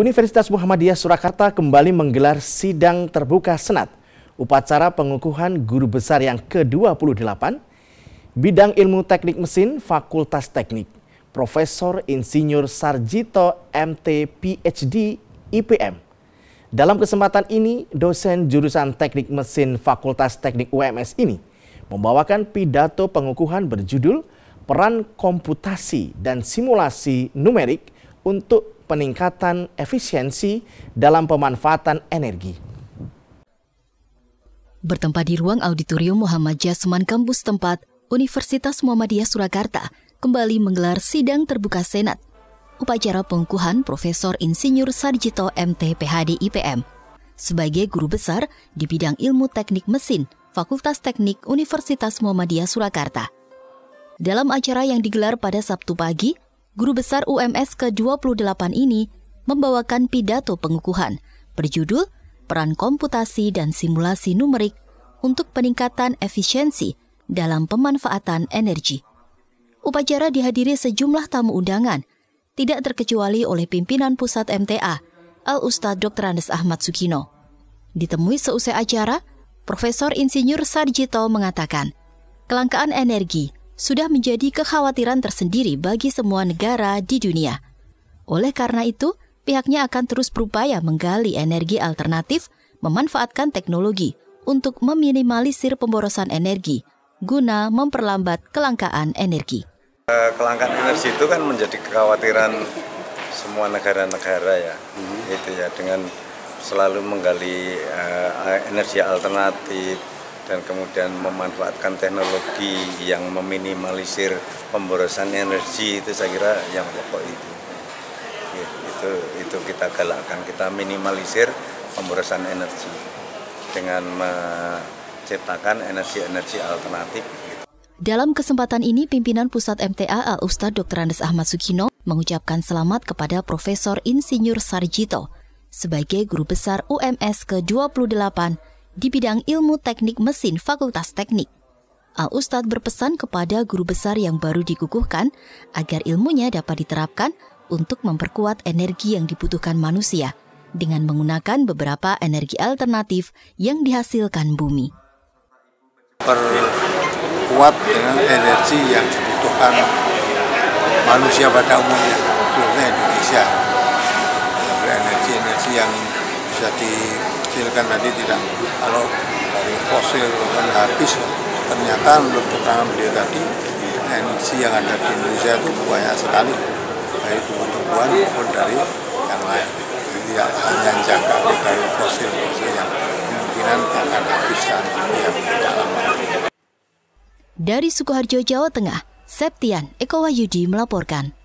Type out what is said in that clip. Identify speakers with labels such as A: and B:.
A: Universitas Muhammadiyah Surakarta kembali menggelar sidang terbuka Senat, upacara pengukuhan guru besar yang ke-28, bidang ilmu teknik mesin Fakultas Teknik, Profesor Insinyur Sarjito MT PhD IPM. Dalam kesempatan ini, dosen jurusan teknik mesin Fakultas Teknik UMS ini membawakan pidato pengukuhan berjudul Peran Komputasi dan Simulasi Numerik untuk peningkatan efisiensi dalam pemanfaatan energi.
B: Bertempat di ruang auditorium Muhammad Jasman kampus tempat, Universitas Muhammadiyah Surakarta kembali menggelar sidang terbuka Senat. Upacara pengukuhan Profesor Insinyur Sarjito MT PhD IPM sebagai guru besar di bidang ilmu teknik mesin Fakultas Teknik Universitas Muhammadiyah Surakarta. Dalam acara yang digelar pada Sabtu pagi, guru besar UMS ke-28 ini membawakan pidato pengukuhan berjudul Peran Komputasi dan Simulasi Numerik untuk Peningkatan Efisiensi dalam Pemanfaatan Energi. Upacara dihadiri sejumlah tamu undangan, tidak terkecuali oleh pimpinan pusat MTA, Al-Ustadz Dr. Andes Ahmad Sukino. Ditemui seusai acara, Profesor Insinyur Sarjito mengatakan, kelangkaan energi – sudah menjadi kekhawatiran tersendiri bagi semua negara di dunia. Oleh karena itu, pihaknya akan terus berupaya menggali energi alternatif, memanfaatkan teknologi untuk meminimalisir pemborosan energi guna memperlambat kelangkaan energi.
C: Eh, kelangkaan energi itu kan menjadi kekhawatiran semua negara-negara ya. Hmm. Itu ya dengan selalu menggali uh, energi alternatif dan kemudian memanfaatkan teknologi yang meminimalisir pemborosan energi itu saya kira yang pokok itu ya, itu itu kita galakkan kita minimalisir pemborosan energi dengan menciptakan energi-energi alternatif
B: dalam kesempatan ini, pimpinan Pusat MTA Al Ustadz Dr. Andes Ahmad Sukino mengucapkan selamat kepada Profesor Insinyur Sarjito sebagai guru besar UMS ke-28 di bidang ilmu teknik mesin Fakultas Teknik. Al-Ustadz berpesan kepada guru besar yang baru dikukuhkan agar ilmunya dapat diterapkan untuk memperkuat energi yang dibutuhkan manusia dengan menggunakan beberapa energi alternatif yang dihasilkan bumi.
D: Perkuat dengan energi yang dibutuhkan manusia pada umumnya, khususnya Indonesia. Energi-energi yang bisa dikecilkan tadi tidak kalau dari fosil akan habis ternyata menurut keterangan beliau tadi energi yang ada di Indonesia itu banyak sekali baik tumbuhan maupun dari yang lain tidak hanya jangka dari fosil-fosil yang kemungkinan akan habis dan yang tidak lama
B: dari Sukoharjo, Jawa Tengah, Septian Eko Wahyudi melaporkan.